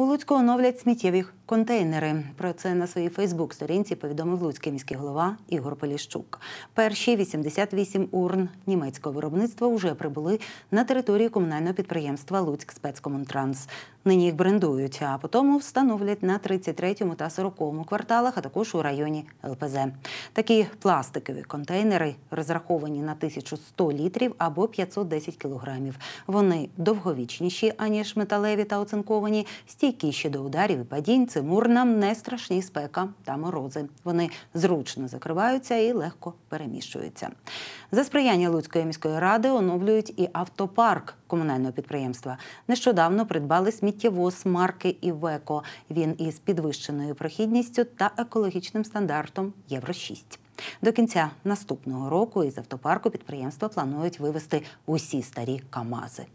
У Луцьку оновлять сміттєві контейнери. Про це на своїй Фейсбук-сторінці повідомив Луцький міський голова Ігор Поліщук. Перші 88 урн німецького виробництва вже прибули на територію комунального підприємства Луцьк спецкомунтранс. Нині їх брендують, а потім встановлять на 33-му та 40-му кварталах, а також у районі ЛПЗ. Такі пластикові контейнери розраховані на 1100 літрів або 510 кілограмів. Вони довговічніші, аніж металеві та оцинковані. стійкі ще до ударів і падінь, цимурнам не страшні спека та морози. Вони зручно закриваються і легко переміщуються. За сприяння Луцької міської ради оновлюють і автопарк комунального підприємства. Нещодавно придбали сміттєвоз марки Івеко. Він із підвищеною прохідністю та екологічним стандартом Євро 6 до кінця наступного року із автопарку підприємства планують вивезти усі старі Камази.